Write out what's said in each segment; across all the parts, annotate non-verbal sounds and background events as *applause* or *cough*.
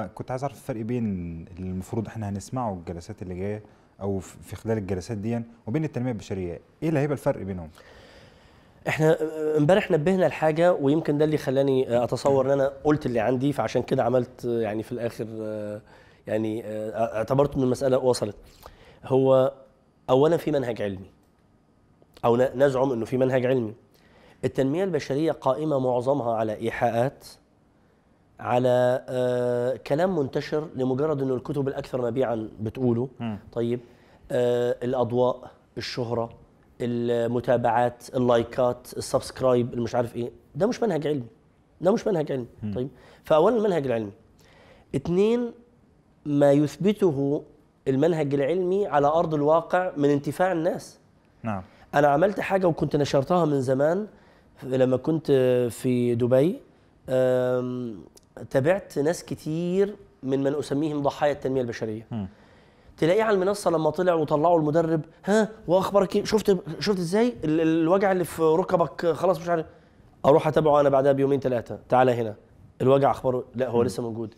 وكنت عايز اعرف الفرق بين اللي المفروض احنا هنسمعه الجلسات اللي جايه او في خلال الجلسات دي وبين التنميه البشريه ايه اللي هيبقى الفرق بينهم احنا امبارح نبهنا لحاجه ويمكن ده اللي خلاني اتصور ان انا قلت اللي عندي فعشان كده عملت يعني في الاخر يعني اعتبرت ان المساله وصلت هو اولا في منهج علمي او نزعم انه في منهج علمي التنميه البشريه قائمه معظمها على ايحاءات على آه، كلام منتشر لمجرد انه الكتب الاكثر مبيعا بتقوله طيب آه، الاضواء الشهره المتابعات اللايكات السبسكرايب المش عارف ايه ده مش منهج علمي ده مش منهج علمي طيب فاولا المنهج العلمي اثنين ما يثبته المنهج العلمي على ارض الواقع من انتفاع الناس نعم انا عملت حاجه وكنت نشرتها من زمان لما كنت في دبي تابعت ناس كتير من من اسميهم ضحايا التنميه البشريه م. تلاقيه على المنصه لما طلع وطلعوا المدرب ها واخبارك إيه؟ شفت شفت ازاي الوجع اللي في ركبك خلاص مش عارف اروح اتابعه انا بعدها بيومين ثلاثه تعالى هنا الوجع اخباره لا هو م. لسه موجود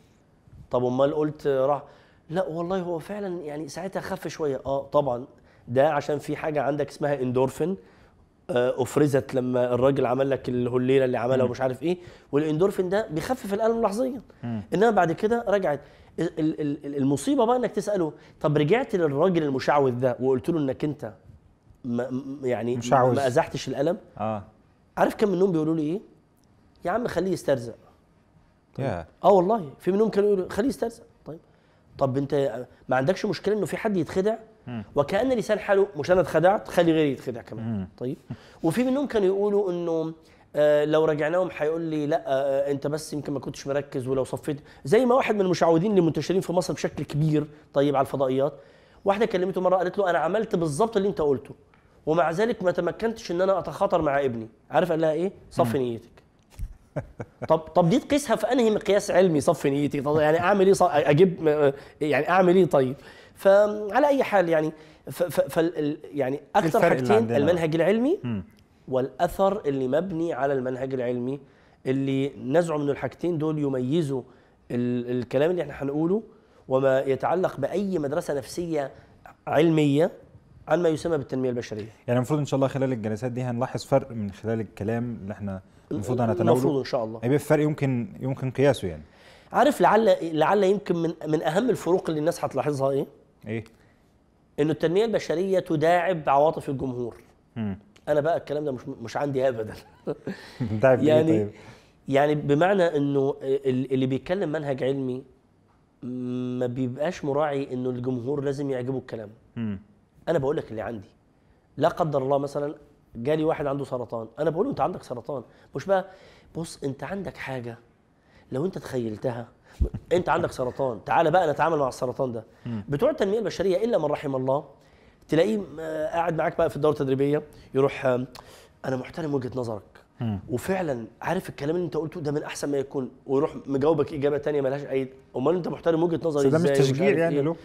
طب امال قلت راح لا والله هو فعلا يعني ساعتها خف شويه اه طبعا ده عشان في حاجه عندك اسمها اندورفين آه، افرزت لما الراجل عمل لك الهليله اللي عملها ومش عارف ايه والاندورفين ده بيخفف الالم لحظيا انما بعد كده رجعت المصيبه بقى انك تساله طب رجعت للراجل المشعوذ ده وقلت له انك انت ما يعني مشعوذ. ما ازحتش الالم اه عارف كم منهم بيقولوا لي ايه يا عم خليه يسترزق yeah. اه والله في منهم كانوا يقولوا خليه يسترزق طب انت ما عندكش مشكله انه في حد يتخدع وكان لسان حاله مش انا اتخدعت خلي غيري يتخدع كمان طيب وفي منهم كانوا يقولوا انه آه لو رجعناهم هيقول لي لا آه،, آه انت بس يمكن ما كنتش مركز ولو صفيت زي ما واحد من المشعوذين اللي منتشرين في مصر بشكل كبير طيب على الفضائيات واحده كلمته مره قالت له انا عملت بالظبط اللي انت قلته ومع ذلك ما تمكنتش ان انا اتخاطر مع ابني عارف قال لها ايه صفي نيتك طب طب دي تقيسها في انهي مقياس علمي صف نيتي طب يعني اعمل ايه اجيب يعني اعمل ايه طيب فعلى اي حال يعني ف يعني إيه اكثر حاجتين المنهج العلمي والاثر اللي مبني على المنهج العلمي اللي نزعم من الحاجتين دول يميزوا الكلام اللي احنا هنقوله وما يتعلق باي مدرسه نفسيه علميه عن ما يسمى بالتنميه البشريه يعني المفروض ان شاء الله خلال الجلسات دي هنلاحظ فرق من خلال الكلام اللي احنا المفروض هنتناوله المفروض ان شاء الله هيبقى فرق يمكن يمكن قياسه يعني عارف لعل لعل يمكن من من اهم الفروق اللي الناس هتلاحظها ايه؟ ايه؟ انه التنميه البشريه تداعب عواطف الجمهور م. انا بقى الكلام ده مش مش عندي ابدا *laughs* إيه يعني طيب. يعني بمعنى انه اللي بيتكلم منهج علمي ما بيبقاش مراعي انه الجمهور لازم يعجبه الكلام م. انا بقول لك اللي عندي لا قدر الله مثلا جالي واحد عنده سرطان انا بقول له انت عندك سرطان مش بقى بص انت عندك حاجه لو انت تخيلتها انت عندك سرطان تعالى بقى نتعامل مع السرطان ده بتوع التنميه البشريه الا من رحم الله تلاقيه آه، قاعد معاك بقى في الدوره التدريبيه يروح آه، انا محترم وجهه نظرك وفعلا عارف الكلام اللي انت قلته ده من احسن ما يكون ويروح مجاوبك اجابه تانية ملهاش اي امال انت محترم وجهه نظري ازاي ده مش تشجيع يعني له إيه.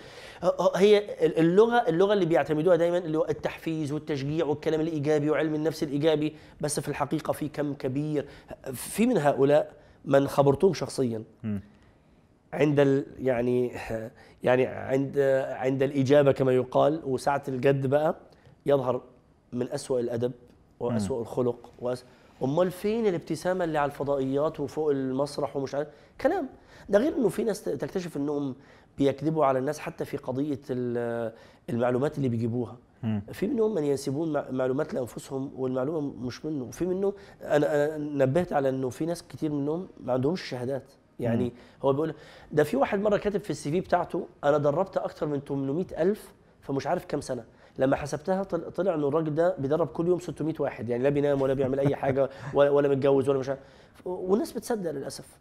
أه، أه، هي اللغه اللغه اللي بيعتمدوها دايما اللي هو التحفيز والتشجيع والكلام الايجابي وعلم النفس الايجابي بس في الحقيقه في كم كبير في من هؤلاء من خبرتهم شخصيا عند ال يعني يعني عند عند الاجابه كما يقال وساعه الجد بقى يظهر من اسوء الادب واسوء الخلق وأس امال فين الابتسامه اللي على الفضائيات وفوق المسرح ومش عارف كلام ده غير انه في ناس تكتشف انهم بيكذبوا على الناس حتى في قضيه المعلومات اللي بيجيبوها في منهم من ينسبون معلومات لانفسهم والمعلومه مش منه وفي منهم انا نبهت على انه في ناس كتير منهم ما عندهمش شهادات يعني هو بيقول ده في واحد مره كاتب في السي في بتاعته انا دربت اكتر من 800 الف فمش عارف كام سنه لما حسبتها طلع ان الراجل ده بيدرب كل يوم 600 واحد يعني لا بينام ولا بيعمل اي حاجه *laughs* ولا, ولا متجوز ولا مش عارف والناس بتصدق للاسف